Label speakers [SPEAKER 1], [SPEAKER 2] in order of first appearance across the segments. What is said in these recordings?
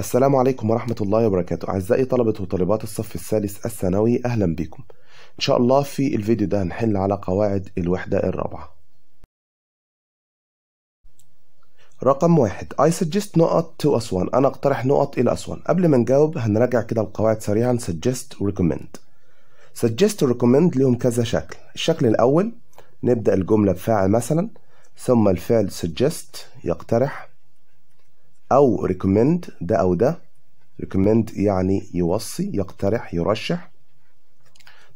[SPEAKER 1] السلام عليكم ورحمة الله وبركاته أعزائي طلبة وطالبات الصف الثالث الثانوي أهلا بكم إن شاء الله في الفيديو ده هنحل على قواعد الوحدة الرابعة رقم واحد I suggest نقط to أسوان أنا أقترح نقط إلى أسوان قبل ما نجاوب هنراجع كده القواعد سريعا suggest recommend suggest recommend لهم كذا شكل الشكل الأول نبدأ الجملة بفاعل مثلا ثم الفعل suggest يقترح أو recommend ده أو ده recommend يعني يوصي يقترح يرشح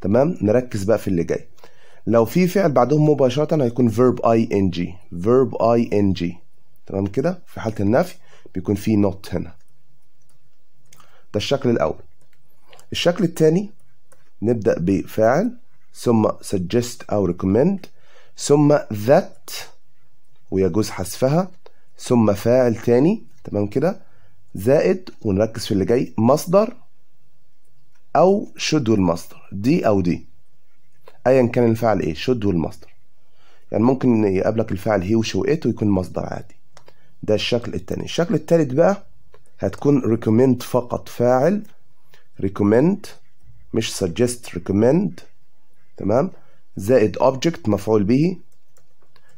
[SPEAKER 1] تمام نركز بقى في اللي جاي لو في فعل بعدهم مباشرة هيكون verb ing verb ing تمام كده في حالة النفي بيكون في not هنا ده الشكل الأول الشكل الثاني نبدأ بفاعل ثم suggest أو recommend ثم that ويجوز حذفها ثم فاعل تاني تمام كده زائد ونركز في اللي جاي مصدر او شد والمصدر دي او دي ايا كان الفعل ايه شد والمصدر يعني ممكن يقابلك الفعل هي وشو ات ويكون مصدر عادي ده الشكل التاني الشكل التالت بقى هتكون recommend فقط فاعل recommend مش suggest recommend تمام زائد object مفعول به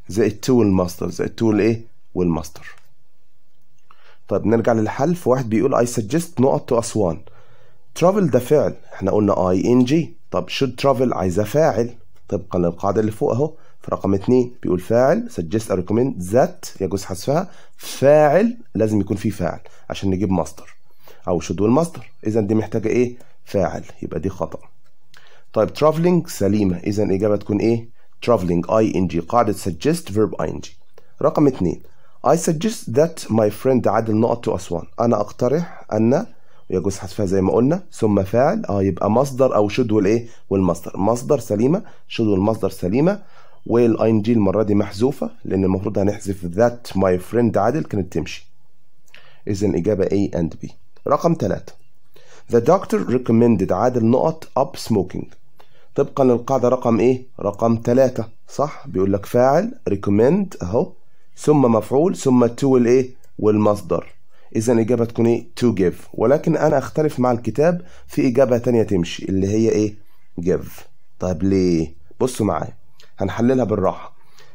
[SPEAKER 1] زائد to المصدر زائد to الايه والمصدر طيب نرجع للحل في واحد بيقول اي سجست نقط تو اسوان ترافل ده فعل احنا قلنا اي ان جي طب should travel عايزة فاعل طبقا للقاعدة اللي فوق اهو في رقم اتنين بيقول فاعل suggest recommend that يجوز حذفها فاعل لازم يكون فيه فاعل عشان نجيب مصدر او should والمصدر اذا دي محتاجة ايه فاعل يبقى دي خطأ طيب traveling سليمة اذا الاجابة تكون ايه traveling ing قاعدة suggest verb ing رقم اتنين I suggest that my friend عدل نقط to أسوان أنا أقترح أن ويجوز حذفها زي ما قلنا ثم فاعل اه يبقى مصدر أو شد والإيه والمصدر مصدر سليمة شد والمصدر سليمة والاين جي المرة دي محذوفة لأن المفروض هنحذف that my friend عادل كانت تمشي إذا الإجابة A and B رقم ثلاثة The doctor recommended عادل نقط up smoking طبقا للقاعدة رقم إيه؟ رقم ثلاثة صح؟ بيقول لك فاعل ريكومند أهو ثم مفعول ثم تو والايه والمصدر اذا الاجابه تكون ايه تو جيف ولكن انا اختلف مع الكتاب في اجابه تانية تمشي اللي هي ايه جيف طيب ليه بصوا معايا هنحللها بالراحه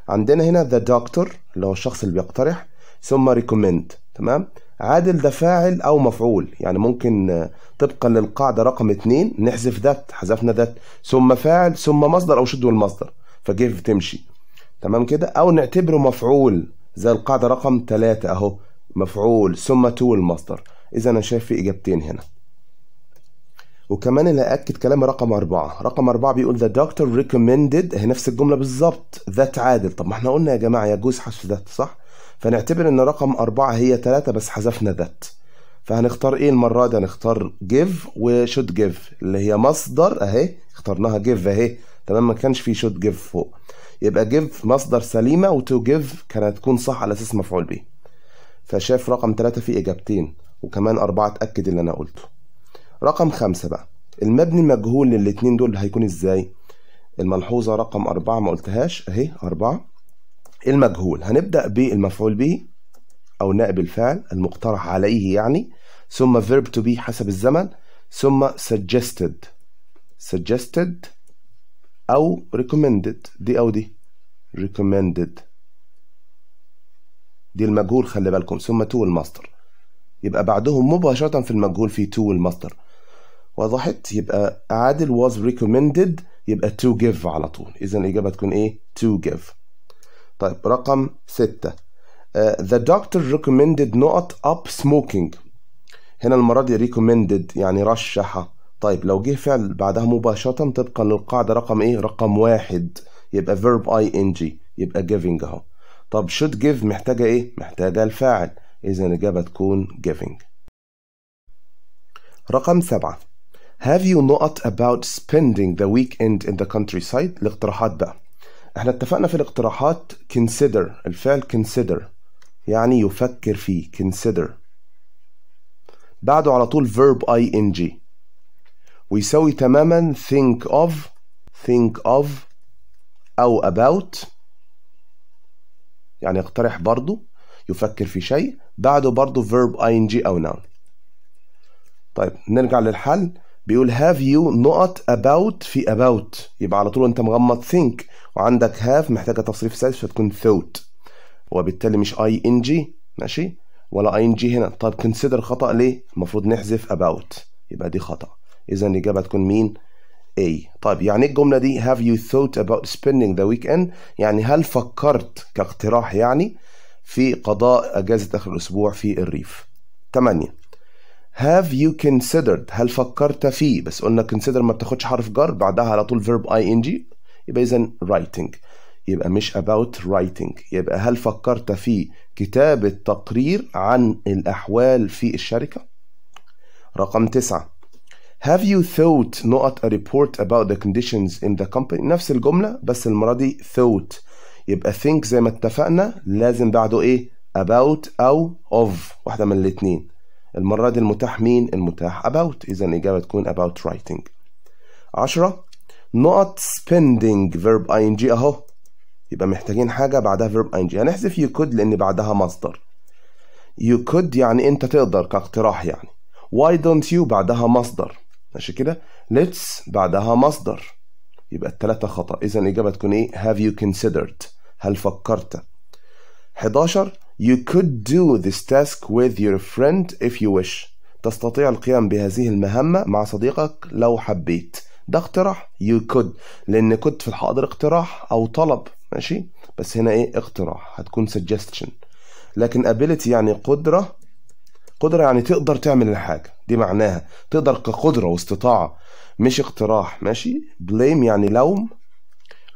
[SPEAKER 1] عندنا هنا ذا دكتور اللي هو الشخص اللي بيقترح ثم ريكومند تمام عادل ده فاعل او مفعول يعني ممكن آه، طبقا للقاعده رقم اثنين نحذف ذات حذفنا ذات ثم فاعل ثم مصدر او شد والمصدر فجيف تمشي تمام كده او نعتبره مفعول زي القاعده رقم 3 اهو مفعول ثم تو المصدر اذا انا شايف في اجابتين هنا وكمان اللي اكد كلام رقم أربعة رقم أربعة بيقول the doctor recommended هي نفس الجملة بالظبط ذات عادل طب ما احنا قلنا يا جماعة يجوز حذف ذات صح فنعتبر ان رقم أربعة هي ثلاثة بس حذفنا ذات فهنختار ايه المرة دي هنختار give وشود give اللي هي مصدر اهي اخترناها give اهي تمام ما كانش في شوت give فوق يبقى جيف مصدر سليمة وتو جيف كانت تكون صح على أساس مفعول به فشاف رقم ثلاثة فيه إجابتين وكمان أربعة تأكد اللي أنا قلته رقم خمسة بقى المبني مجهول للاتنين دول هيكون إزاي الملحوظة رقم أربعة ما قلتهاش أهي أربعة المجهول هنبدأ بالمفعول به أو نائب الفعل المقترح عليه يعني ثم verb to be حسب الزمن ثم suggested suggested أو recommended دي أو دي recommended دي المجهول خلي بالكم ثم to الماستر يبقى بعدهم مباشرة في المجهول في to الماستر وضحت يبقى عادل was recommended يبقى to give على طول إذا الإجابة تكون إيه to give طيب رقم ستة uh, the doctor recommended not up smoking هنا المرة دي recommended يعني رشح طيب لو جه فعل بعدها مباشرة طبقا للقاعدة رقم ايه رقم واحد يبقى verb ing يبقى giving اهو طب should give محتاجة ايه محتاجة الفاعل اذا الاجابة تكون giving رقم سبعة Have you not about spending the weekend in the countryside الاقتراحات بقى احنا اتفقنا في الاقتراحات consider الفعل consider يعني يفكر فيه consider بعده على طول verb ing ويساوي تماما think of think of أو about يعني اقترح برضو يفكر في شيء بعده برضو verb ing أو noun طيب نرجع للحل بيقول have you نقط about في about يبقى على طول انت مغمض think وعندك have محتاجة تصريف سادس فتكون thought وبالتالي مش ing ماشي ولا ing هنا طب consider خطأ ليه المفروض نحذف about يبقى دي خطأ إذا الإجابة هتكون مين؟ A طيب يعني ايه الجملة دي have you thought about spending the weekend يعني هل فكرت كاقتراح يعني في قضاء أجازة آخر الأسبوع في الريف 8 have you considered هل فكرت في بس قلنا consider ما بتاخدش حرف جر بعدها على طول verb ing يبقى إذا writing يبقى مش about writing يبقى هل فكرت في كتابة تقرير عن الأحوال في الشركة رقم تسعة Have you thought نقط a report about the conditions in the company نفس الجملة بس المرة دي thought يبقى think زي ما اتفقنا لازم بعده ايه about أو of واحدة من الاتنين المرة دي المتاح مين المتاح about إذا الإجابة تكون about writing عشرة نقط spending verb ing أهو يبقى محتاجين حاجة بعدها verb ing هنحذف يعني you could لأن بعدها مصدر you could يعني أنت تقدر كاقتراح يعني why don't you بعدها مصدر ماشي كده let's بعدها مصدر يبقى التلاتة خطأ إذا الإجابة تكون إيه have you considered هل فكرت 11 you could do this task with your friend if you wish تستطيع القيام بهذه المهمة مع صديقك لو حبيت ده اقتراح you could لأن كنت في الحاضر اقتراح أو طلب ماشي بس هنا إيه اقتراح هتكون suggestion لكن ability يعني قدرة قدرة يعني تقدر تعمل الحاجة دي معناها تقدر كقدرة واستطاعة مش اقتراح ماشي blame يعني لوم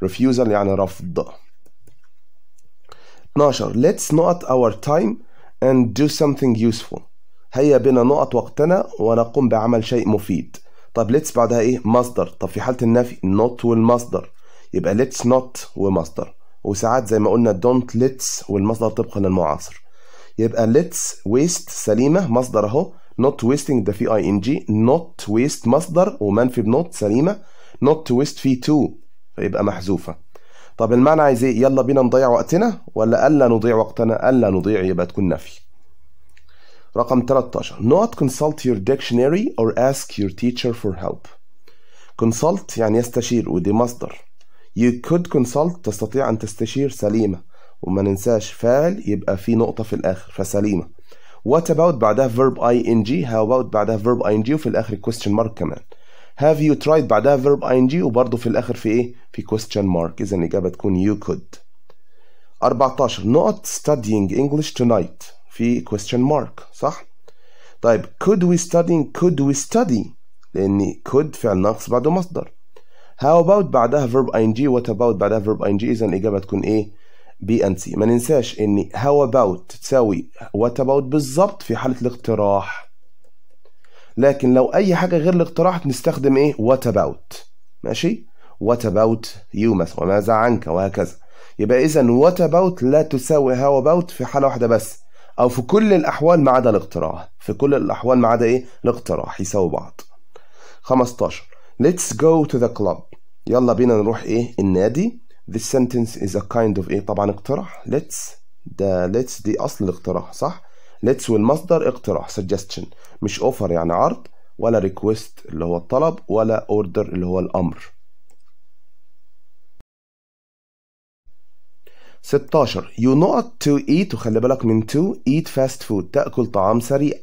[SPEAKER 1] refusal يعني رفض 12 let's not our time and do something useful هيا بنا نقط وقتنا ونقوم بعمل شيء مفيد طب let's بعدها ايه مصدر طب في حالة النفي not والمصدر يبقى let's not ومصدر وساعات زي ما قلنا don't let's والمصدر طبقا للمعاصر يبقى let's waste سليمة مصدر اهو not wasting ده في اي ان جي not waste مصدر ومنفي بنوت سليمه not to waste في تو فيبقى محذوفه طب المعنى عايز ايه يلا بينا نضيع وقتنا ولا الا نضيع وقتنا الا نضيع يبقى تكون نفي رقم 13 not consult your dictionary or ask your teacher for help consult يعني يستشير ودي مصدر you could consult تستطيع أن تستشير سليمة وما ننساش فاعل يبقى في نقطة في الآخر فسليمة What about بعدها verb ing how about بعدها verb ing وفي الاخر question mark كمان have you tried بعدها verb ing وبرضه في الاخر في ايه في question mark اذا الاجابه تكون you could 14 not studying English tonight في question mark صح طيب could we study could we study لان could فعل ناقص بعده مصدر how about بعدها verb ing what about بعدها verb ing اذا الاجابه تكون ايه بي ان سي ما ننساش ان هاو اباوت تساوي وات اباوت بالظبط في حاله الاقتراح لكن لو اي حاجه غير الاقتراح نستخدم ايه وات اباوت ماشي وات اباوت يو مثلا وماذا عنك وهكذا يبقى اذا وات اباوت لا تساوي هاو اباوت في حاله واحده بس او في كل الاحوال ما عدا الاقتراح في كل الاحوال ما عدا ايه الاقتراح يساوي بعض 15 ليتس جو تو ذا كلوب يلا بينا نروح ايه النادي This sentence is a kind of إيه طبعا اقتراح let's ده let's دي أصل الاقتراح صح؟ let's والمصدر اقتراح suggestion مش offer يعني عرض ولا request اللي هو الطلب ولا order اللي هو الأمر 16 you know what to eat وخلي بالك من to eat fast food تأكل طعام سريع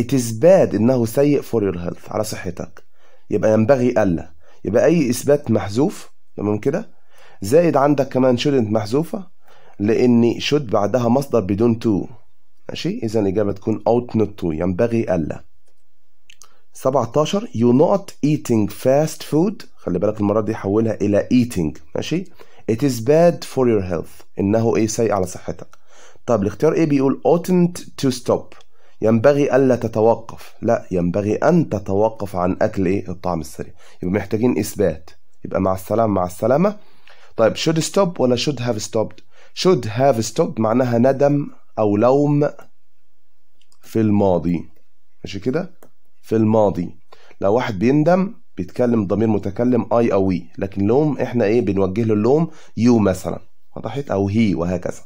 [SPEAKER 1] it is bad إنه سيء for your health على صحتك يبقى ينبغي ألا يبقى أي إثبات محذوف تمام كده زائد عندك كمان شودنت محذوفة لأن شود بعدها مصدر بدون تو ماشي إذا الإجابة تكون أوت نوت تو ينبغي ألا 17 you not eating fast food خلي بالك المرة دي حولها إلى eating ماشي it is bad for your health إنه إيه سيء على صحتك طب الاختيار إيه بيقول oughtn't to stop ينبغي ألا تتوقف لا ينبغي أن تتوقف عن أكل إيه الطعام السريع يبقى محتاجين إثبات يبقى مع السلامة مع السلامة طيب should stop ولا should have stopped should have stopped معناها ندم أو لوم في الماضي ماشي كده في الماضي لو واحد بيندم بيتكلم ضمير متكلم اي او وي لكن لوم احنا ايه بنوجه له اللوم يو مثلا وضحت او هي وهكذا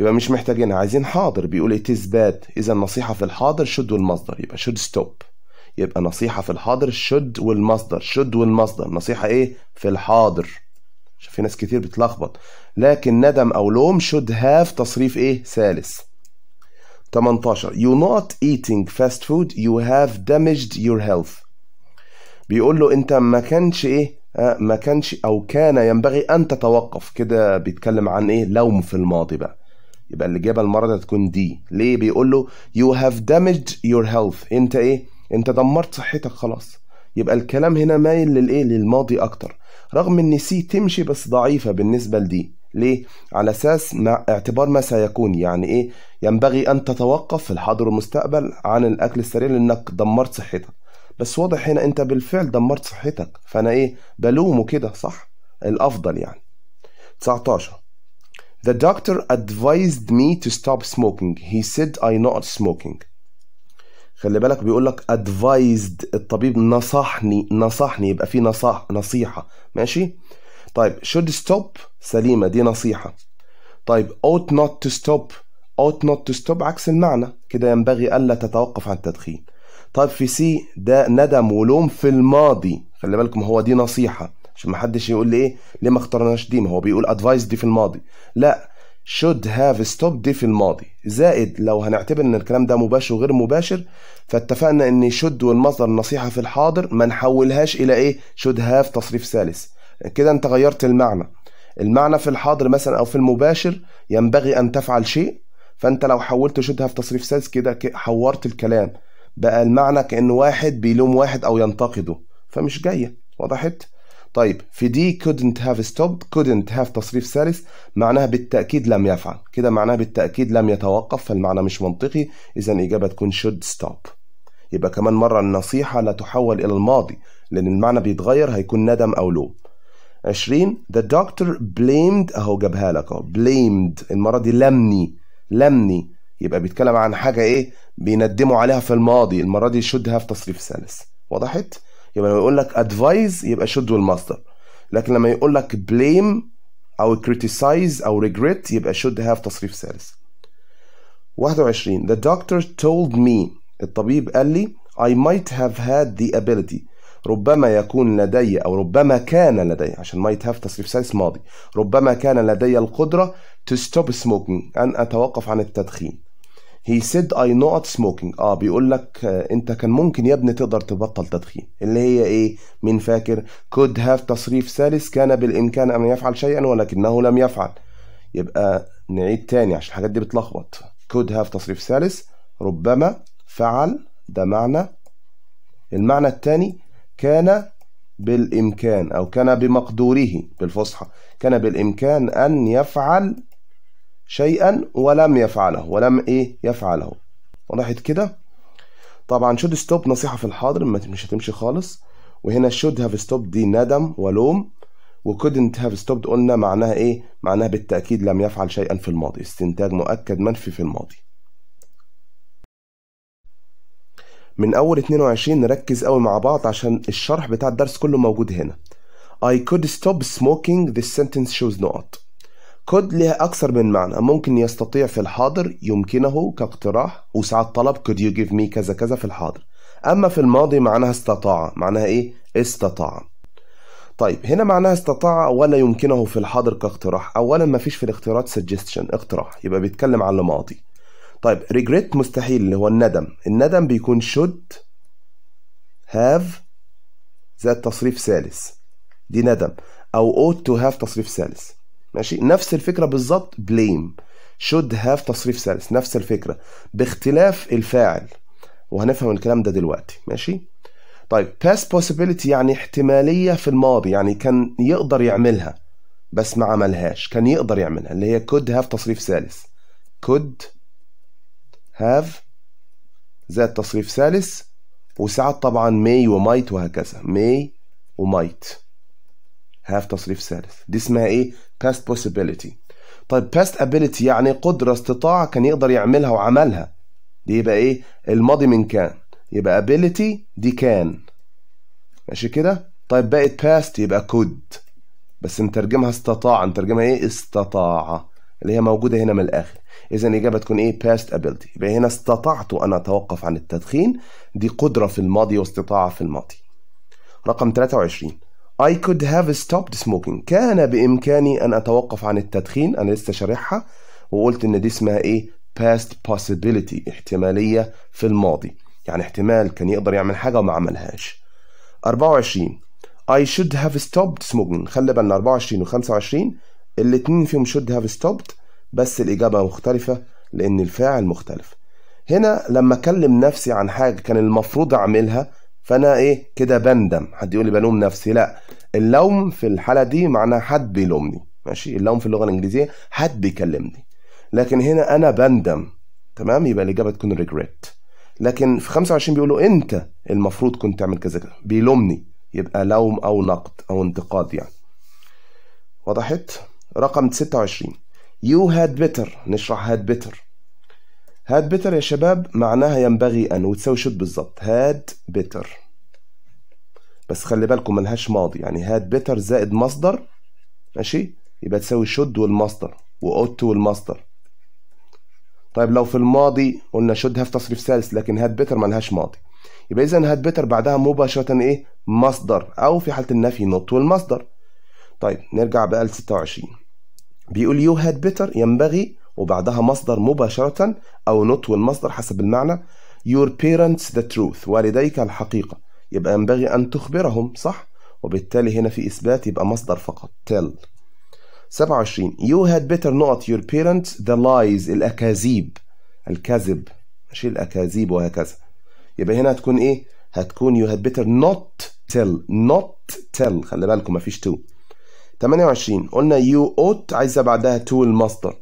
[SPEAKER 1] يبقى مش محتاجين عايزين حاضر بيقول it is bad اذا النصيحه في الحاضر should والمصدر يبقى should stop يبقى نصيحه في الحاضر should والمصدر should والمصدر نصيحه ايه في الحاضر عشان في ناس كتير بتلخبط لكن ندم او لوم should have تصريف ايه ثالث 18 you not eating fast food you have damaged your health بيقول له انت ما كانش ايه آه، ما كانش او كان ينبغي ان تتوقف كده بيتكلم عن ايه لوم في الماضي بقى يبقى اللي جابها المره دي تكون دي ليه بيقول له you have damaged your health انت ايه انت دمرت صحتك خلاص يبقى الكلام هنا مايل للايه للماضي اكتر رغم ان سي تمشي بس ضعيفة بالنسبة لدي ليه؟ على أساس ما اعتبار ما سيكون يعني إيه؟ ينبغي أن تتوقف في الحاضر والمستقبل عن الأكل السريع لأنك دمرت صحتك بس واضح هنا أنت بالفعل دمرت صحتك فأنا إيه؟ بلومه كده صح؟ الأفضل يعني 19 The doctor advised me to stop smoking. He said I not smoking. خلي بالك بيقول لك ادفايزد الطبيب نصحني نصحني يبقى في نصح نصيحه ماشي طيب should stop سليمه دي نصيحه طيب ought not to stop ought not to stop عكس المعنى كده ينبغي الا تتوقف عن التدخين طيب في سي ده ندم ولوم في الماضي خلي بالكم هو دي نصيحه عشان ما حدش يقول لي ايه ليه ما اخترناش دي ما هو بيقول ادفايس دي في الماضي لا should have stopped دي في الماضي زائد لو هنعتبر ان الكلام ده مباشر وغير مباشر فاتفقنا ان should والمصدر النصيحة في الحاضر ما نحولهاش الى ايه should have تصريف ثالث كده انت غيرت المعنى المعنى في الحاضر مثلا او في المباشر ينبغي ان تفعل شيء فانت لو حولت should have تصريف ثالث كده حورت الكلام بقى المعنى كأن واحد بيلوم واحد او ينتقده فمش جاية وضحت؟ طيب في دي couldn't have stopped couldn't have تصريف ثالث معناها بالتأكيد لم يفعل كده معناها بالتأكيد لم يتوقف فالمعنى مش منطقي إذا الإجابة تكون should stop يبقى كمان مرة النصيحة لا تحول إلى الماضي لأن المعنى بيتغير هيكون ندم أو لوم 20 the doctor blamed أهو جابها لك أهو blamed المرة دي لمني لمني يبقى بيتكلم عن حاجة إيه بيندموا عليها في الماضي المرة دي should have تصريف ثالث وضحت؟ يبقى لما يقول لك ادفايز يبقى شود والماستر لكن لما يقول لك بليم او كريتيسايز او ريجريت يبقى شود هاف تصريف ثالث 21 The doctor told me الطبيب قال لي I might have had the ability ربما يكون لدي أو ربما كان لدي عشان might have تصريف ثالث ماضي ربما كان لدي القدرة to stop smoking أن أتوقف عن التدخين هي سيد اي نوت سموكينج اه بيقول لك آه، انت كان ممكن يا ابني تقدر تبطل تدخين اللي هي ايه مين فاكر كود هاف تصريف ثالث كان بالامكان ان يفعل شيئا ولكنه لم يفعل يبقى نعيد تاني عشان الحاجات دي بتلخبط كود هاف تصريف ثالث ربما فعل ده معنى المعنى الثاني كان بالامكان او كان بمقدوره بالفصحى كان بالامكان ان يفعل شيئا ولم يفعله ولم ايه يفعله راحت كده طبعا شود ستوب نصيحه في الحاضر مش هتمشي خالص وهنا شود هاف ستوب دي ندم ولوم وكودنت هاف ستوب قلنا معناها ايه معناها بالتاكيد لم يفعل شيئا في الماضي استنتاج مؤكد منفي في الماضي من اول 22 نركز قوي مع بعض عشان الشرح بتاع الدرس كله موجود هنا I could stop smoking this sentence shows not كود لها أكثر من معنى ممكن يستطيع في الحاضر يمكنه كاقتراح وساعات طلب could you give me كذا كذا في الحاضر أما في الماضي معناها استطاع معناها إيه؟ استطاع طيب هنا معناها استطاع ولا يمكنه في الحاضر كاقتراح أولا ما فيش في الاختيارات suggestion اقتراح يبقى بيتكلم عن الماضي طيب regret مستحيل اللي هو الندم الندم بيكون should have زائد تصريف ثالث دي ندم أو ought to have تصريف ثالث ماشي نفس الفكره بالظبط بليم شود هاف تصريف ثالث نفس الفكره باختلاف الفاعل وهنفهم الكلام ده دلوقتي ماشي طيب past possibility يعني احتماليه في الماضي يعني كان يقدر يعملها بس ما عملهاش كان يقدر يعملها اللي هي could have تصريف ثالث could have زائد تصريف ثالث وساعات طبعا may ومايت وهكذا may ومايت هاف تصريف ثالث دي اسمها ايه past possibility طيب past ability يعني قدرة استطاعة كان يقدر يعملها وعملها دي يبقى ايه الماضي من كان يبقى ability دي كان ماشي كده طيب بقت past يبقى could بس نترجمها استطاع نترجمها ايه استطاع اللي هي موجودة هنا من الآخر إذا الإجابة تكون إيه past ability يبقى هنا استطعت أن أتوقف عن التدخين دي قدرة في الماضي واستطاعة في الماضي رقم 23 I could have stopped smoking كان بإمكاني أن أتوقف عن التدخين أنا لسه شارحها وقلت إن دي اسمها إيه past possibility احتمالية في الماضي يعني احتمال كان يقدر يعمل حاجة وما عملهاش 24 I should have stopped smoking خلي بالنا 24 و 25 الاتنين فيهم should have stopped بس الإجابة مختلفة لأن الفاعل مختلف هنا لما أكلم نفسي عن حاجة كان المفروض أعملها فأنا إيه كده بندم حد يقول لي بلوم نفسي لا اللوم في الحالة دي معناها حد بيلومني ماشي اللوم في اللغة الإنجليزية حد بيكلمني لكن هنا أنا بندم تمام يبقى الإجابة تكون ريجريت لكن في 25 بيقولوا أنت المفروض كنت تعمل كذا كذا بيلومني يبقى لوم أو نقد أو انتقاد يعني وضحت رقم 26 يو هاد بيتر نشرح هاد بيتر هاد بيتر يا شباب معناها ينبغي أن وتساوي شوت بالظبط هاد بيتر بس خلي بالكم ملهاش ماضي يعني هات بيتر زائد مصدر ماشي يبقى تساوي شد والمصدر واوت والمصدر طيب لو في الماضي قلنا شدها في تصريف سالس لكن هات بيتر ملهاش ماضي يبقى اذا هات بيتر بعدها مباشره ايه مصدر او في حاله النفي نط والمصدر طيب نرجع بقى ل 26 بيقول يو هات بيتر ينبغي وبعدها مصدر مباشره او نط والمصدر حسب المعنى your parents the truth والديك الحقيقه يبقى ينبغي أن تخبرهم صح وبالتالي هنا في إثبات يبقى مصدر فقط tell 27 you had better not your parents the lies الأكاذيب الكذب ماشي الأكاذيب وهكذا يبقى هنا هتكون إيه هتكون you had better not tell not tell خلي بالكم مفيش تو 28 قلنا you ought عايزة بعدها تو المصدر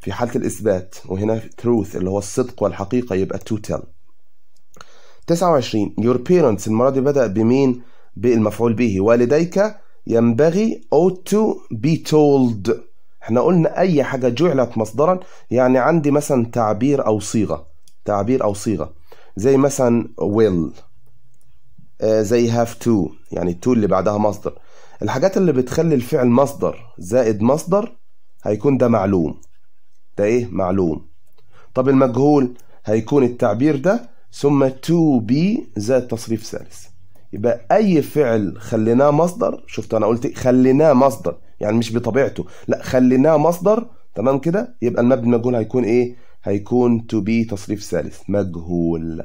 [SPEAKER 1] في حالة الإثبات وهنا truth اللي هو الصدق والحقيقة يبقى to tell 29 your parents المرة دي بدأ بمين؟ بالمفعول به والديك ينبغي ought to be told احنا قلنا أي حاجة جعلت مصدرا يعني عندي مثلا تعبير أو صيغة تعبير أو صيغة زي مثلا will آه، زي have to يعني to اللي بعدها مصدر الحاجات اللي بتخلي الفعل مصدر زائد مصدر هيكون ده معلوم ده ايه معلوم طب المجهول هيكون التعبير ده ثم to be زائد تصريف ثالث يبقى أي فعل خليناه مصدر شفت أنا قلت خليناه مصدر يعني مش بطبيعته لا خليناه مصدر تمام كده يبقى المبني المجهول هيكون إيه هيكون to be تصريف ثالث مجهول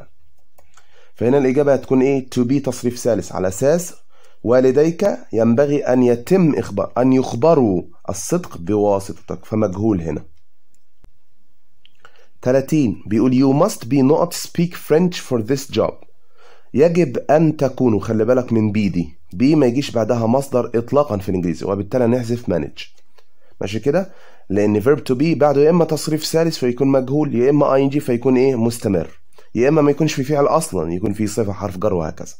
[SPEAKER 1] فهنا الإجابة هتكون إيه to be تصريف ثالث على أساس والديك ينبغي أن يتم إخبار أن يخبروا الصدق بواسطتك فمجهول هنا 30 بيقول you must be not speak French for this job يجب أن تكونوا خلي بالك من بي دي بي ما يجيش بعدها مصدر إطلاقا في الإنجليزي وبالتالي نحذف manage ماشي كده لأن verb to be بعده يا إما تصريف ثالث فيكون مجهول يا إما أي إن جي فيكون إيه مستمر يا إما ما يكونش في فعل أصلا يكون في صفة حرف جر وهكذا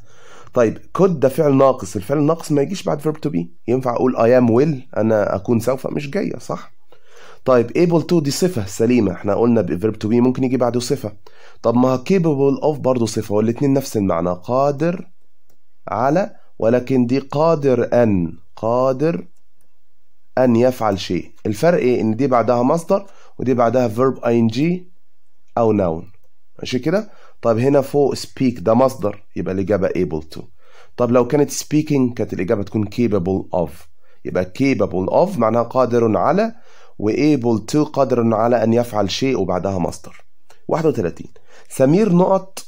[SPEAKER 1] طيب كود ده فعل ناقص الفعل الناقص ما يجيش بعد verb to be ينفع أقول I am will أنا أكون سوف مش جاية صح طيب able to دي صفة سليمة احنا قلنا verb to be ممكن يجي بعده صفة طب ما capable of برضه صفة والاتنين نفس المعنى قادر على ولكن دي قادر أن قادر أن يفعل شيء الفرق إيه إن دي بعدها مصدر ودي بعدها verb ing أو noun ماشي كده طب هنا فوق speak ده مصدر يبقى الإجابة able to طب لو كانت speaking كانت الإجابة تكون capable of يبقى capable of معناها قادر على وايبل to قادر على أن يفعل شيء وبعدها مصدر 31 سمير نقط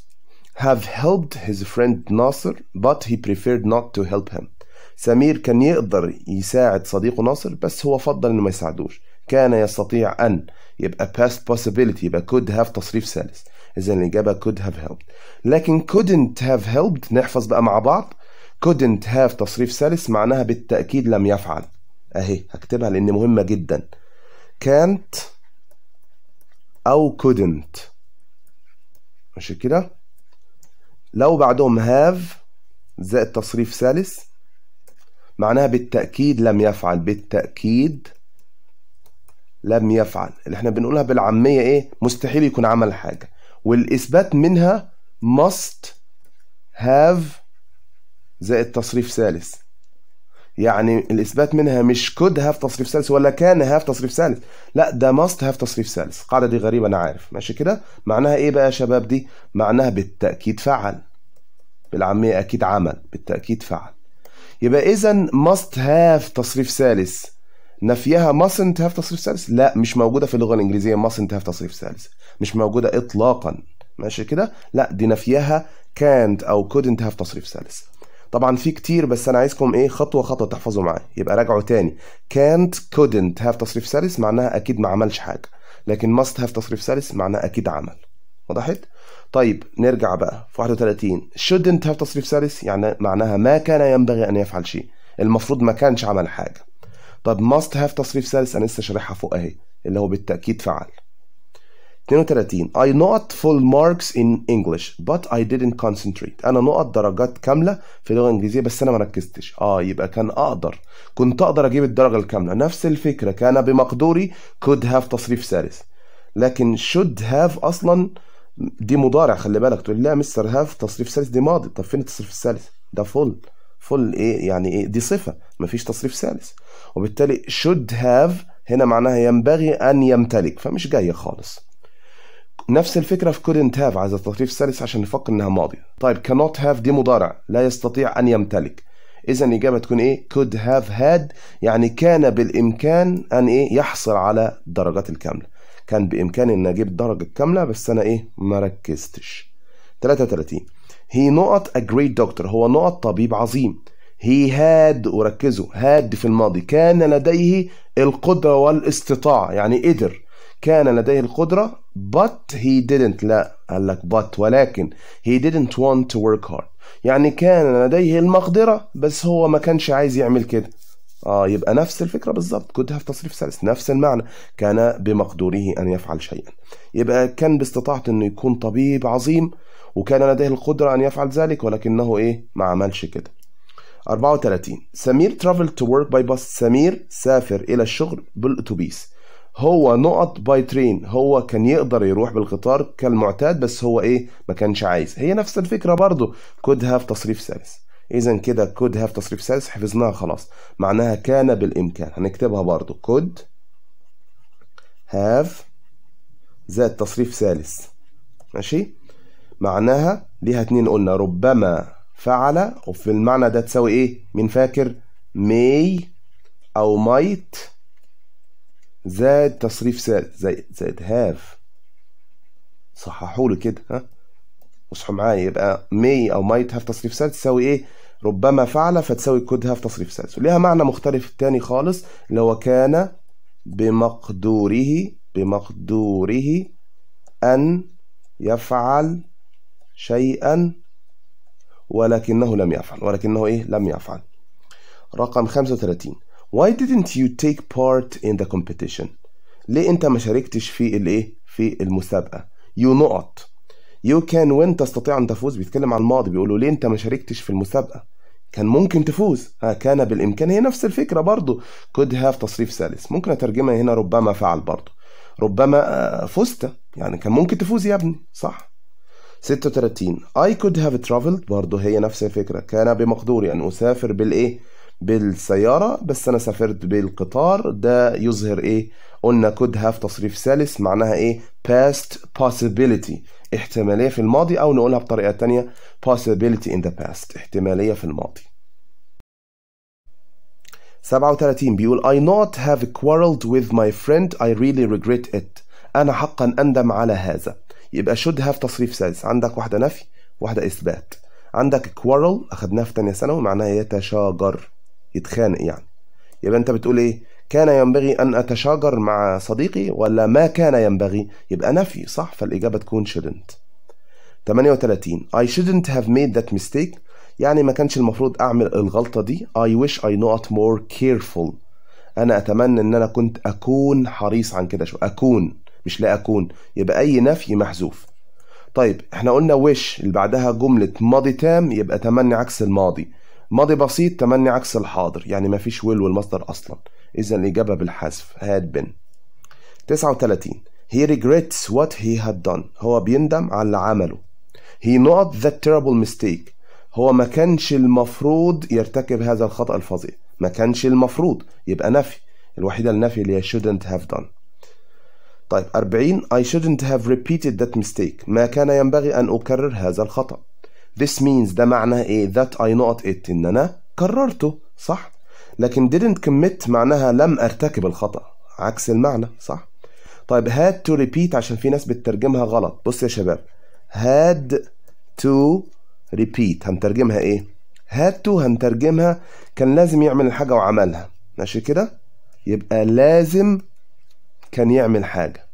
[SPEAKER 1] have helped his friend ناصر but he preferred not to help him سمير كان يقدر يساعد صديقه ناصر بس هو فضل انه ما يساعدوش كان يستطيع ان يبقى past possibility يبقى could have تصريف ثالث اذا الاجابه could have helped لكن couldn't have helped نحفظ بقى مع بعض couldn't have تصريف ثالث معناها بالتاكيد لم يفعل اهي هكتبها لان مهمه جدا كانت أو couldn't ماشي كده لو بعدهم have زائد تصريف ثالث معناها بالتأكيد لم يفعل بالتأكيد لم يفعل اللي احنا بنقولها بالعامية ايه مستحيل يكون عمل حاجة والإثبات منها must have زائد تصريف ثالث يعني الاثبات منها مش كود هاف تصريف ثالث ولا كان هاف تصريف ثالث لا ده ماست هاف تصريف ثالث القاعده دي غريبه انا عارف ماشي كده معناها ايه بقى يا شباب دي معناها بالتاكيد فعل بالعاميه اكيد عمل بالتاكيد فعل يبقى اذا ماست هاف تصريف ثالث نفيها mustn't have تصريف ثالث لا مش موجوده في اللغه الانجليزيه mustn't have تصريف ثالث مش موجوده اطلاقا ماشي كده لا دي نفيها كانت او couldn't have تصريف ثالث طبعا في كتير بس انا عايزكم ايه خطوه خطوه تحفظوا معايا يبقى راجعوا تاني كانت كودنت هاف تصريف سلس معناها اكيد ما عملش حاجه لكن ماست هاف تصريف سلس معناها اكيد عمل وضحت طيب نرجع بقى في 31 shouldn't have تصريف سلس يعني معناها ما كان ينبغي ان يفعل شيء المفروض ما كانش عمل حاجه طب must have تصريف سلس انا لسه شارحها فوق اهي اللي هو بالتاكيد فعل 32 I not full marks in English but I didn't concentrate أنا نقط درجات كاملة في اللغة الإنجليزية بس أنا ما ركزتش آه يبقى كان أقدر كنت أقدر أجيب الدرجة الكاملة نفس الفكرة كان بمقدوري could have تصريف ثالث لكن should have أصلا دي مضارع خلي بالك تقول لا مستر هاف تصريف ثالث دي ماضي طب فين التصريف الثالث ده فول فول ايه يعني ايه دي صفه مفيش تصريف ثالث وبالتالي should have هنا معناها ينبغي ان يمتلك فمش جايه خالص نفس الفكرة في couldn't have عايز التطريف الثالث عشان نفكر إنها ماضية طيب cannot have دي مضارع لا يستطيع أن يمتلك إذا الإجابة تكون إيه could have had يعني كان بالإمكان أن إيه يحصل على الدرجات الكاملة كان بإمكاني إن أجيب الدرجة الكاملة بس أنا إيه ما ركزتش 33 هي نقط a great doctor هو نقط طبيب عظيم he had وركزوا هاد في الماضي كان لديه القدرة والاستطاعة يعني قدر كان لديه القدرة but he didn't لا قال لك but ولكن he didn't want to work hard يعني كان لديه المقدرة بس هو ما كانش عايز يعمل كده آه يبقى نفس الفكرة بالظبط كنتها في تصريف ثالث نفس المعنى كان بمقدوره أن يفعل شيئا يبقى كان باستطاعته أنه يكون طبيب عظيم وكان لديه القدرة أن يفعل ذلك ولكنه إيه ما عملش كده 34 سمير ترافل to work by bus سمير سافر إلى الشغل بالأتوبيس هو نقط باي ترين هو كان يقدر يروح بالقطار كالمعتاد بس هو ايه ما كانش عايز هي نفس الفكره برضو كود هاف تصريف ثالث اذا كده كود هاف تصريف ثالث حفظناها خلاص معناها كان بالامكان هنكتبها برضو كود هاف زائد تصريف ثالث ماشي معناها ليها اتنين قلنا ربما فعل وفي المعنى ده تساوي ايه مين فاكر مي او مايت زاد تصريف سالب زائد زائد هاف صححوا لي كده ها اصحوا معايا يبقى مي او مايت هاف تصريف سالب تساوي ايه ربما فعل فتساوي كود هاف تصريف سادس وليها معنى مختلف تاني خالص اللي هو كان بمقدوره بمقدوره أن يفعل شيئا ولكنه لم يفعل ولكنه إيه لم يفعل رقم 35 why didn't you take part in the competition ليه انت ما شاركتش في الايه في المسابقه يو نقط يو كان وين تستطيع ان تفوز بيتكلم عن الماضي بيقولوا ليه انت ما شاركتش في المسابقه كان ممكن تفوز ها كان بالامكان هي نفس الفكره برضو could have تصريف ثالث ممكن اترجمها هنا ربما فعل برضو ربما آه، فزت يعني كان ممكن تفوز يا ابني صح 36 I could have traveled برضه هي نفس الفكرة كان بمقدوري أن أسافر بالإيه بالسيارة بس أنا سافرت بالقطار ده يظهر إيه قلنا could have تصريف ثالث معناها إيه past possibility احتمالية في الماضي أو نقولها بطريقة تانية possibility in the past احتمالية في الماضي 37 بيقول I not have quarreled with my friend I really regret it أنا حقا أندم على هذا يبقى should have تصريف ثالث عندك واحدة نفي واحدة إثبات عندك quarrel أخذناها في تانية ثانوي معناها يتشاجر يتخانق يعني يبقى انت بتقول ايه كان ينبغي ان اتشاجر مع صديقي ولا ما كان ينبغي يبقى نفي صح فالاجابه تكون shouldn't 38 I shouldn't have made that mistake يعني ما كانش المفروض اعمل الغلطه دي I wish I not more careful انا اتمنى ان انا كنت اكون حريص عن كده شو اكون مش لا اكون يبقى اي نفي محذوف طيب احنا قلنا wish اللي بعدها جمله ماضي تام يبقى تمني عكس الماضي ماضي بسيط تمني عكس الحاضر يعني مفيش ويل والمصدر أصلا إذا الإجابة بالحذف had been 39 He regrets what he had done هو بيندم على اللي عمله He not that terrible mistake هو ما كانش المفروض يرتكب هذا الخطأ الفظيع ما كانش المفروض يبقى نفي الوحيدة النفي اللي هي shouldn't have done طيب 40 I shouldn't have repeated that mistake ما كان ينبغي أن أكرر هذا الخطأ This means ده معنى ايه that I not it ان انا كررته صح لكن didn't commit معناها لم ارتكب الخطأ عكس المعنى صح طيب had to repeat عشان في ناس بتترجمها غلط بص يا شباب had to repeat هنترجمها ايه had to هنترجمها كان لازم يعمل الحاجة وعملها ماشي كده يبقى لازم كان يعمل حاجة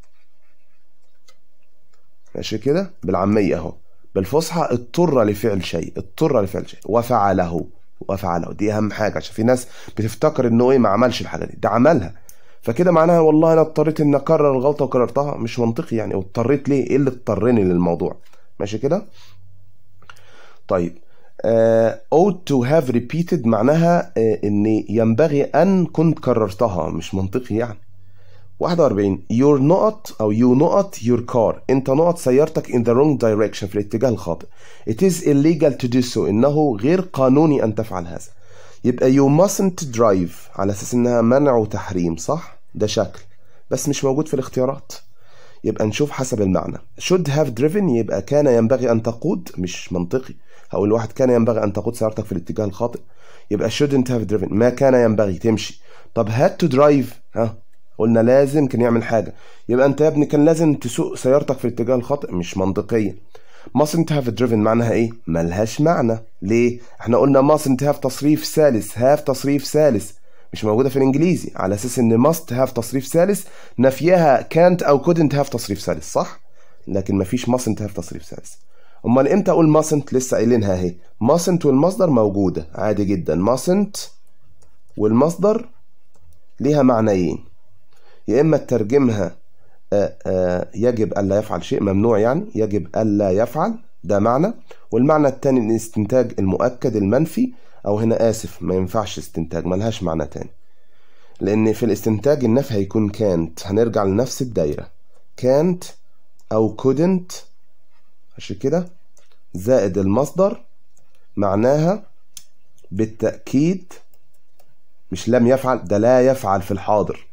[SPEAKER 1] ماشي كده بالعامية اهو بالفصحى اضطر لفعل شيء اضطر لفعل شيء وفعله وفعله دي اهم حاجه عشان في ناس بتفتكر انه ايه ما عملش الحاجه دي ده عملها فكده معناها والله انا اضطريت ان اكرر الغلطه وكررتها مش منطقي يعني واضطريت ليه ايه اللي اضطرني للموضوع ماشي كده طيب او تو هاف ريبيتد معناها آه، ان ينبغي ان كنت كررتها مش منطقي يعني 41 يور نقط أو يو نقط يور كار أنت نقط سيارتك in the wrong direction في الاتجاه الخاطئ it is illegal to do so إنه غير قانوني أن تفعل هذا يبقى you mustn't drive على أساس إنها منع وتحريم صح؟ ده شكل بس مش موجود في الاختيارات يبقى نشوف حسب المعنى should have driven يبقى كان ينبغي أن تقود مش منطقي هقول الواحد كان ينبغي أن تقود سيارتك في الاتجاه الخاطئ يبقى shouldn't have driven ما كان ينبغي تمشي طب had to drive ها قلنا لازم كان يعمل حاجة يبقى أنت يا ابني كان لازم تسوق سيارتك في الاتجاه الخاطئ مش منطقية mustn't have driven معناها إيه؟ ملهاش معنى ليه؟ احنا قلنا mustn't have تصريف ثالث have تصريف ثالث مش موجودة في الإنجليزي على أساس إن must have تصريف ثالث نفيها can't أو couldn't have تصريف ثالث صح؟ لكن مفيش mustn't have تصريف ثالث امال امتى اقول mustn't لسه قايلينها اهي mustn't والمصدر موجوده عادي جدا mustn't والمصدر ليها معنيين يا إما تترجمها آه، آه، يجب ألا يفعل شيء ممنوع يعني يجب ألا يفعل ده معنى والمعنى التاني الاستنتاج المؤكد المنفي أو هنا آسف ما ينفعش استنتاج ملهاش معنى تاني لأن في الاستنتاج النفي هيكون كانت هنرجع لنفس الدايرة كانت أو كودنت عشان كده زائد المصدر معناها بالتأكيد مش لم يفعل ده لا يفعل في الحاضر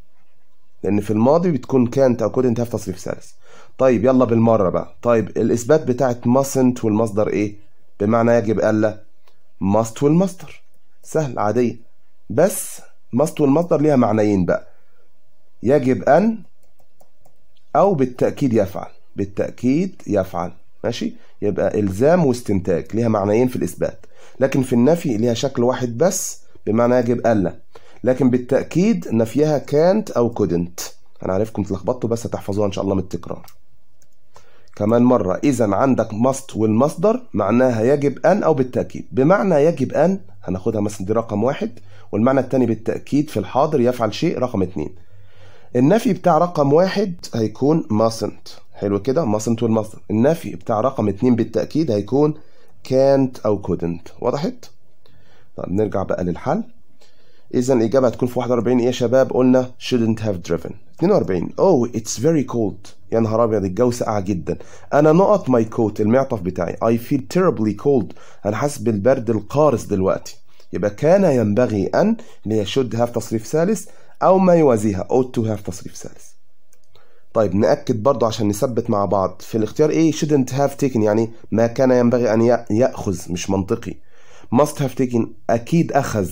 [SPEAKER 1] لان في الماضي بتكون كانت او كنت انتهى في تصريف ثالث طيب يلا بالمره بقى طيب الاثبات بتاعت mustn't والمصدر ايه بمعنى يجب الا must والمصدر سهل عاديه بس must والمصدر ليها معنيين بقى يجب ان او بالتاكيد يفعل بالتاكيد يفعل ماشي يبقى الزام واستنتاج ليها معنيين في الاثبات لكن في النفي ليها شكل واحد بس بمعنى يجب الا لكن بالتأكيد نفيها كانت أو كودنت أنا عارفكم تلخبطتوا بس هتحفظوها إن شاء الله من التكرار كمان مرة إذا عندك must والمصدر معناها يجب أن أو بالتأكيد بمعنى يجب أن هناخدها مثلا دي رقم واحد والمعنى التاني بالتأكيد في الحاضر يفعل شيء رقم اتنين النفي بتاع رقم واحد هيكون mustn't حلو كده mustn't والمصدر النفي بتاع رقم اتنين بالتأكيد هيكون كانت أو couldn't وضحت؟ طب نرجع بقى للحل اذا الاجابه هتكون في 41 ايه يا شباب قلنا shouldn't have driven 42 اوه اتس فيري كولد يا نهار ابيض الجو ساقع جدا انا نقط ماي كوت المعطف بتاعي اي فيل تيربلي كولد انا حاسس بالبرد القارس دلوقتي يبقى كان ينبغي ان اللي هي should have تصريف ثالث او ما يوازيها ought to have تصريف ثالث طيب نأكد برضه عشان نثبت مع بعض في الاختيار ايه shouldn't have taken يعني ما كان ينبغي ان يأخذ مش منطقي must have taken اكيد اخذ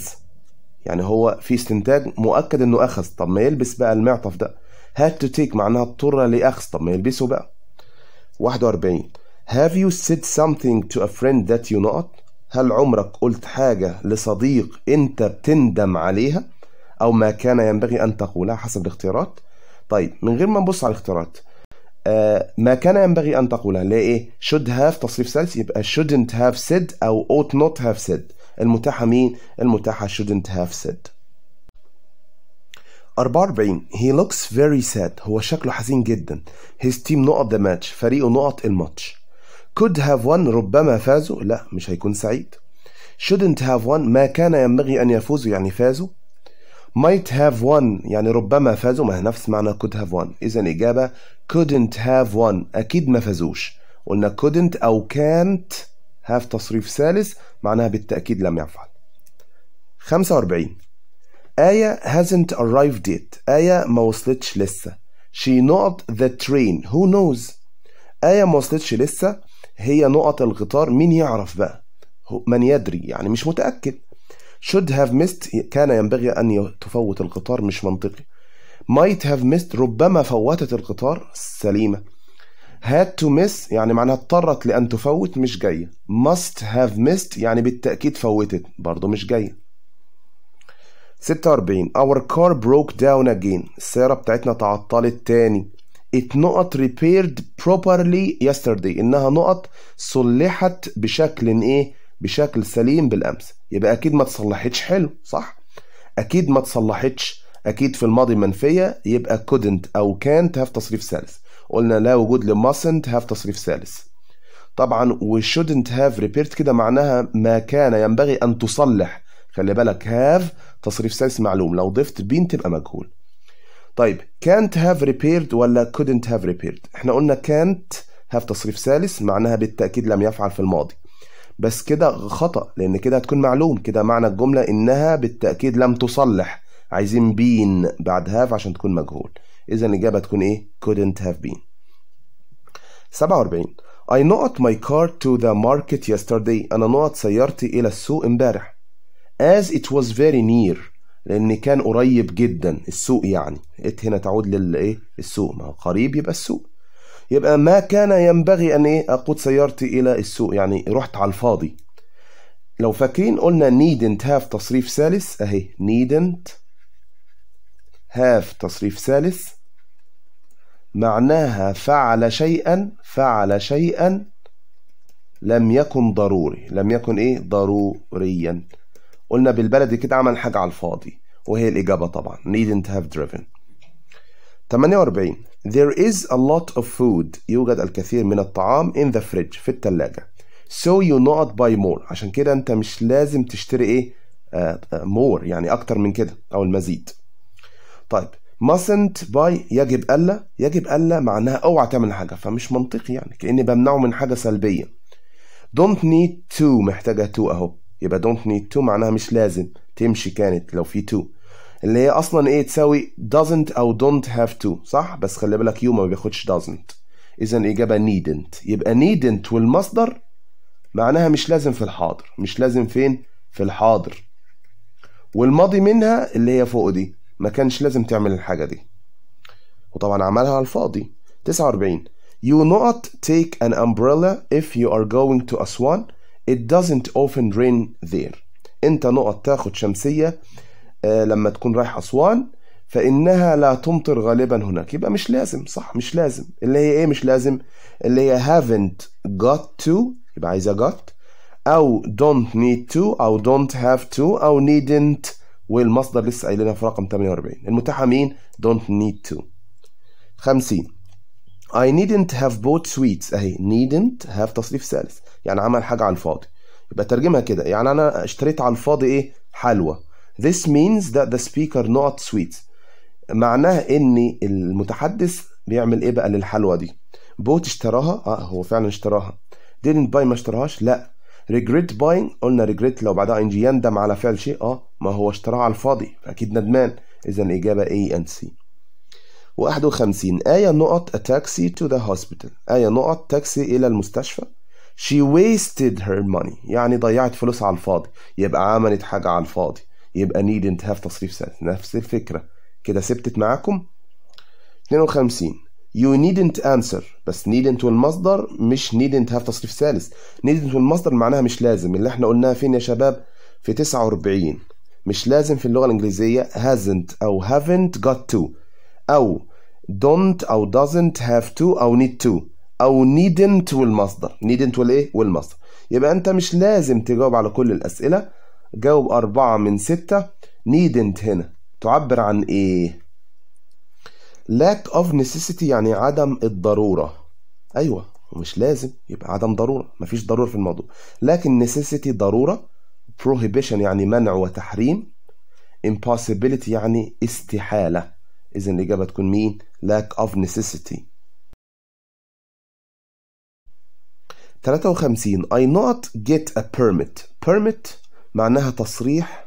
[SPEAKER 1] يعني هو في استنتاج مؤكد انه اخذ طب ما يلبس بقى المعطف ده هات تو تيك معناها اضطر لاخذ طب ما يلبسه بقى 41 have you said something to a friend that you not هل عمرك قلت حاجة لصديق انت بتندم عليها او ما كان ينبغي ان تقولها حسب الاختيارات طيب من غير ما نبص على الاختيارات آه ما كان ينبغي ان تقولها لا ايه should have تصريف ثالث يبقى shouldn't have said او ought not have said المتاحة مين؟ المتاحة shouldn't have said 44 he looks very sad هو شكله حزين جدا his team نقط the match فريقه نقط الماتش could have won ربما فازوا لا مش هيكون سعيد shouldn't have won ما كان ينبغي أن يفوزوا يعني فازوا might have won يعني ربما فازوا ما نفس معنى could have won إذا الإجابة couldn't have won أكيد ما فازوش قلنا couldn't أو can't have تصريف ثالث معناها بالتأكيد لم يفعل 45 آية hasn't arrived yet آية ما وصلتش لسه she not the train who knows آية ما وصلتش لسه هي نقط القطار مين يعرف بقى من يدري يعني مش متأكد should have missed كان ينبغي أن تفوت القطار مش منطقي might have missed ربما فوتت القطار سليمة had to miss يعني معناها اضطرت لأن تفوت مش جاية must have missed يعني بالتأكيد فوتت برضه مش جاية 46 our car broke down again السيارة بتاعتنا تعطلت تاني it not repaired properly yesterday إنها نقط صلحت بشكل إيه بشكل سليم بالأمس يبقى أكيد ما اتصلحتش حلو صح أكيد ما اتصلحتش أكيد في الماضي منفية يبقى couldn't أو can't have تصريف ثالث قلنا لا وجود ل mustn't have تصريف ثالث طبعا و shouldn't have repaired كده معناها ما كان ينبغي أن تصلح خلي بالك have تصريف ثالث معلوم لو ضفت بين تبقى مجهول طيب can't have repaired ولا couldn't have repaired احنا قلنا can't have تصريف ثالث معناها بالتأكيد لم يفعل في الماضي بس كده خطأ لأن كده هتكون معلوم كده معنى الجملة إنها بالتأكيد لم تصلح عايزين بين بعد هاف عشان تكون مجهول إذا الإجابة تكون إيه couldn't have been 47 I not my car to the market yesterday أنا نقط سيارتي إلى السوق امبارح as it was very near لأن كان قريب جدا السوق يعني إت هنا تعود للإيه السوق ما قريب يبقى السوق يبقى ما كان ينبغي أن إيه أقود سيارتي إلى السوق يعني رحت على الفاضي لو فاكرين قلنا needn't have تصريف ثالث أهي needn't هاف تصريف ثالث معناها فعل شيئا فعل شيئا لم يكن ضروري لم يكن ايه ضروريا قلنا بالبلدي كده عمل حاجة على الفاضي وهي الإجابة طبعا needn't have driven 48 There is a lot of food يوجد الكثير من الطعام in the fridge في التلاجة so you not buy more عشان كده انت مش لازم تشتري ايه uh, more يعني اكتر من كده او المزيد طيب mustn't by يجب ألا يجب ألا معناها أوعى تعمل حاجة فمش منطقي يعني كأني بمنعه من حاجة سلبية don't need to محتاجة to أهو يبقى don't need to معناها مش لازم تمشي كانت لو في to اللي هي أصلا إيه تساوي doesn't أو don't have to صح بس خلي بالك يو ما بياخدش doesn't إذا الإجابة needn't يبقى needn't والمصدر معناها مش لازم في الحاضر مش لازم فين في الحاضر والماضي منها اللي هي فوق دي ما كانش لازم تعمل الحاجة دي وطبعا عملها على الفاضي 49 You not take an umbrella if you are going to Aswan It doesn't often rain there أنت نقط تاخد شمسية آه، لما تكون رايح أسوان فإنها لا تمطر غالبا هناك يبقى مش لازم صح مش لازم اللي هي إيه مش لازم اللي هي haven't got to يبقى عايزة got أو don't need to أو don't have to أو needn't والمصدر لسه قايل لنا في رقم 48 المتاحة مين؟ don't need to 50 I needn't have bought sweets اهي needn't have تصريف ثالث يعني عمل حاجة على الفاضي يبقى ترجمها كده يعني أنا اشتريت على الفاضي إيه؟ حلوى This means that the speaker not sweets معناها إن المتحدث بيعمل إيه بقى للحلوى دي؟ بوت اشتراها اه هو فعلا اشتراها didn't buy ما اشتراهاش لا ريجريت باين قلنا ريجريت لو بعدها ان جي يندم على فعل شيء اه ما هو اشتراه على الفاضي فاكيد ندمان اذا الاجابه A and C 51 آية نقط a taxi to the hospital آية نقط تاكسي إلى المستشفى she wasted her money يعني ضيعت فلوس على الفاضي يبقى عملت حاجة على الفاضي يبقى need انتهاء في تصريف سنة نفس الفكرة كده ثبتت معاكم 52 You needn't answer بس needn't والمصدر مش needn't have تصريف ثالث needn't والمصدر معناها مش لازم اللي احنا قلناها فين يا شباب في 49 مش لازم في اللغة الإنجليزية hasn't أو haven't got to أو don't أو doesn't have to أو need to أو needn't والمصدر needn't والإيه والمصدر يبقى أنت مش لازم تجاوب على كل الأسئلة جاوب أربعة من ستة needn't هنا تعبر عن إيه lack of necessity يعني عدم الضرورة أيوة ومش لازم يبقى عدم ضرورة مفيش ضرورة في الموضوع لكن necessity ضرورة prohibition يعني منع وتحريم impossibility يعني استحالة إذا الإجابة تكون مين lack of necessity 53 I not get a permit permit معناها تصريح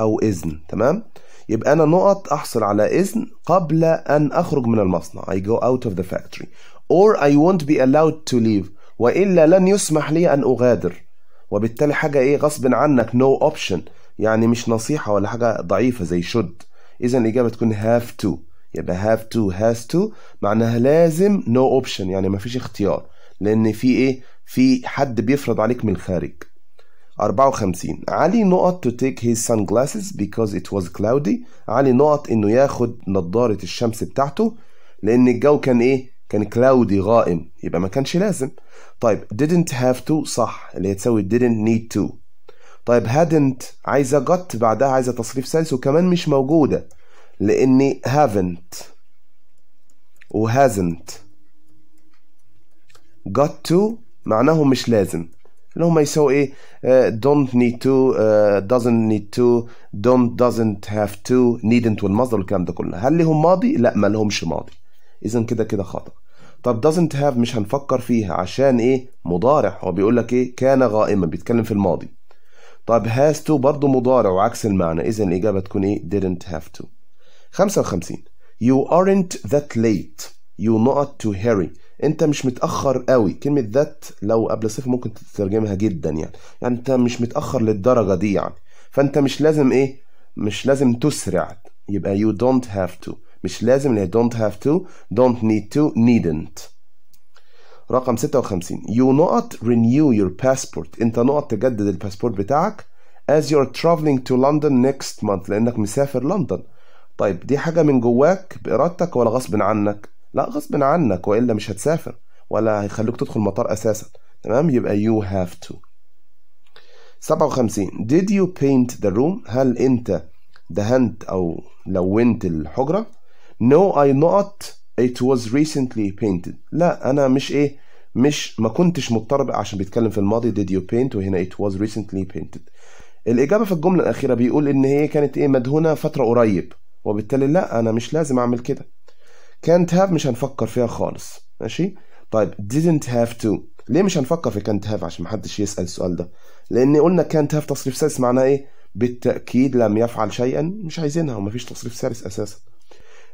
[SPEAKER 1] أو إذن تمام يبقى أنا نقط أحصل على إذن قبل أن أخرج من المصنع I go out of the factory or I won't be allowed to leave وإلا لن يسمح لي أن أغادر وبالتالي حاجة إيه غصب عنك no option يعني مش نصيحة ولا حاجة ضعيفة زي should إذا الإجابة تكون have to يبقى have to has to معناها لازم no option يعني مفيش اختيار لأن في إيه في حد بيفرض عليك من الخارج 54 علي نقط to take his sunglasses because it was cloudy علي نقط انه ياخد نضارة الشمس بتاعته لان الجو كان ايه كان كلاودي غائم يبقى ما كانش لازم طيب didn't have to صح اللي هي تساوي didn't need to طيب hadn't عايزة got بعدها عايزة تصريف سلس وكمان مش موجودة لأن haven't و hasn't got to معناهم مش لازم اللي هم يسووا ايه دونت نيد تو دازنت نيد تو دونت دازنت هاف تو نيدنت والمصدر والكلام ده كله هل لهم ماضي لا ما لهمش ماضي اذا كده كده خطأ طب doesn't have مش هنفكر فيها عشان ايه مضارع هو بيقول لك ايه كان غائما بيتكلم في الماضي طب has to برضه مضارع وعكس المعنى اذا الاجابه تكون ايه didn't have to 55 you aren't that late you not to hurry انت مش متاخر قوي كلمه ذات لو قبل صفة ممكن تترجمها جدا يعني يعني انت مش متاخر للدرجه دي يعني فانت مش لازم ايه مش لازم تسرع يبقى you don't have to مش لازم اللي don't have to don't need to needn't رقم 56 you not renew your passport انت نقط تجدد الباسبور بتاعك as are traveling to London next month لانك مسافر لندن طيب دي حاجة من جواك بإرادتك ولا غصب عنك لا غصب عنك والا مش هتسافر ولا هيخلوك تدخل مطار اساسا تمام يبقى يو هاف تو 57 did you paint the room هل انت دهنت او لونت الحجره no I not it was recently painted لا انا مش ايه مش ما كنتش مضطر عشان بيتكلم في الماضي did you paint وهنا it was recently painted الإجابة في الجملة الأخيرة بيقول إن هي كانت إيه مدهونة فترة قريب وبالتالي لا أنا مش لازم أعمل كده كانت هاف مش هنفكر فيها خالص ماشي طيب didn't have to ليه مش هنفكر في كانت هاف عشان محدش يسأل السؤال ده لأن قلنا كانت هاف تصريف سلس معناه إيه بالتأكيد لم يفعل شيئا مش عايزينها ومفيش تصريف سلس أساسا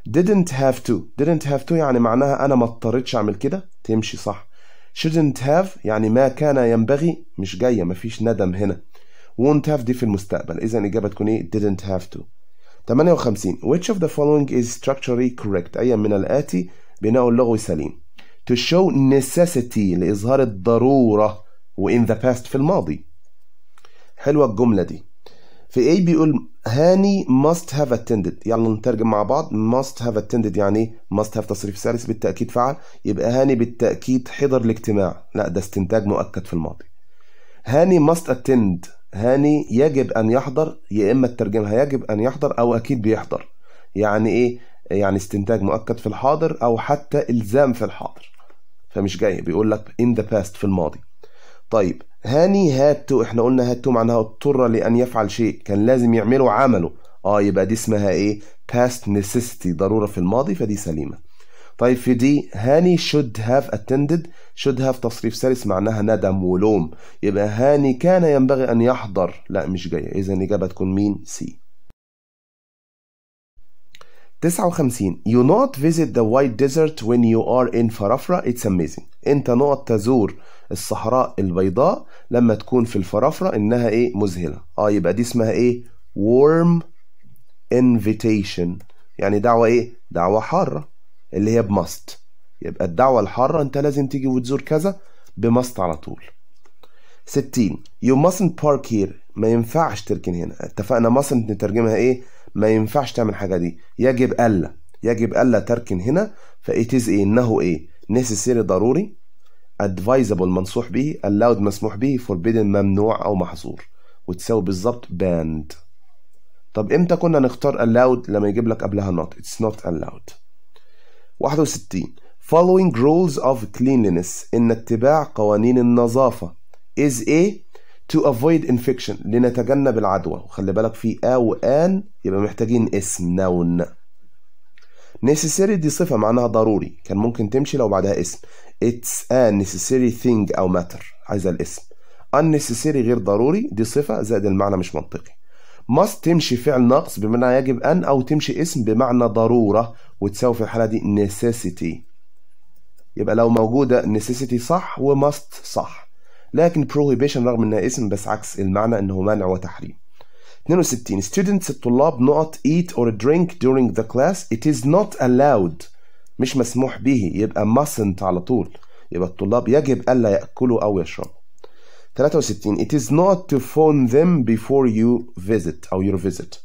[SPEAKER 1] didn't have to didn't have to يعني معناها أنا ما اضطريتش أعمل كده تمشي صح shouldn't have يعني ما كان ينبغي مش جاية مفيش ندم هنا won't have دي في المستقبل إذا الإجابة تكون إيه didn't have to 58 Which of the following is structurally correct أي من الآتي بناء اللغوي سليم To show necessity لإظهار الضرورة و in the past في الماضي حلوة الجملة دي في A بيقول هاني must have attended يلا نترجم مع بعض must have attended يعني must have تصريف سلس بالتأكيد فعل يبقى هاني بالتأكيد حضر الاجتماع لا ده استنتاج مؤكد في الماضي هاني must attend هاني يجب أن يحضر يا إما الترجمة يجب أن يحضر أو أكيد بيحضر يعني إيه يعني استنتاج مؤكد في الحاضر أو حتى إلزام في الحاضر فمش جاي بيقول لك in the past في الماضي طيب هاني تو احنا قلنا تو معناها اضطر لأن يفعل شيء كان لازم يعمله عمله اه يبقى دي اسمها ايه past necessity ضرورة في الماضي فدي سليمة طيب في دي هاني should have attended should have تصريف سلس معناها ندم ولوم يبقى هاني كان ينبغي أن يحضر لا مش جاية إذا الإجابة تكون مين سي 59 You not visit the white desert when you are in فرافرة it's amazing أنت نقط تزور الصحراء البيضاء لما تكون في الفرافرة إنها إيه مذهلة آه يبقى دي اسمها إيه warm invitation يعني دعوة إيه دعوة حارة اللي هي بمست يبقى الدعوة الحارة انت لازم تيجي وتزور كذا بمست على طول 60 you mustn't park here ما ينفعش تركن هنا اتفقنا mustn't نترجمها ايه ما ينفعش تعمل حاجة دي يجب ألا يجب ألا تركن هنا فإتز إيه إنه إيه necessary ضروري advisable منصوح به allowed مسموح به forbidden ممنوع أو محظور وتساوي بالظبط باند طب إمتى كنا نختار allowed لما يجيب لك قبلها not it's not allowed 61 Following rules of cleanliness إن اتباع قوانين النظافة is a to avoid infection لنتجنب العدوى وخلي بالك في a و an يبقى محتاجين اسم noun necessary دي صفة معناها ضروري كان ممكن تمشي لو بعدها اسم it's a necessary thing أو matter عايزة الاسم unnecessary غير ضروري دي صفة زائد المعنى مش منطقي must تمشي فعل نقص بمعنى يجب أن أو تمشي اسم بمعنى ضرورة وتساوي في الحالة دي necessity يبقى لو موجودة necessity صح و must صح لكن prohibition رغم إنها اسم بس عكس المعنى إنه منع وتحريم 62 students الطلاب not eat or drink during the class it is not allowed مش مسموح به يبقى mustn't على طول يبقى الطلاب يجب ألا يأكلوا أو يشربوا 63 It is not to phone them before you visit أو your visit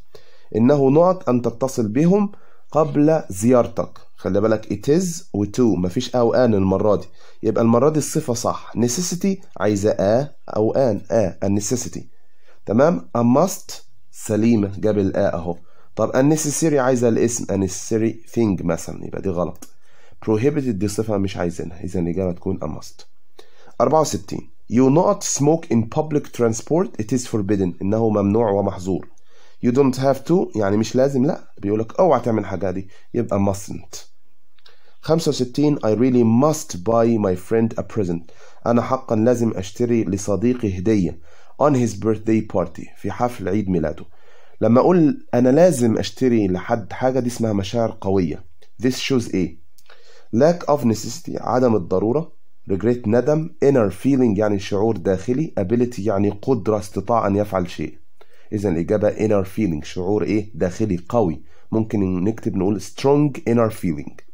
[SPEAKER 1] إنه not أن تتصل بهم قبل زيارتك خلي بالك it is و to مفيش أو آن المرة دي يبقى المرة دي الصفة صح necessity عايزة آ أو آن آ necessity تمام a must سليمة جاب الآ أهو طب unnecessary عايزة الاسم unnecessary thing مثلا يبقى دي غلط prohibited دي صفة مش عايزينها إذا الإجابة تكون a must 64 You not smoke in public transport it is forbidden إنه ممنوع ومحظور You don't have to يعني مش لازم لا بيقولك اوعى تعمل حاجة دي يبقى mustn't 65 I really must buy my friend a present أنا حقا لازم أشتري لصديقي هدية on his birthday party في حفل عيد ميلاده لما أقول أنا لازم أشتري لحد حاجة دي اسمها مشاعر قوية this shows إيه lack of necessity عدم الضرورة regret ندم inner feeling يعني شعور داخلي ability يعني قدرة استطاع أن يفعل شيء إذا الإجابة inner feeling شعور إيه داخلي قوي ممكن نكتب نقول strong inner feeling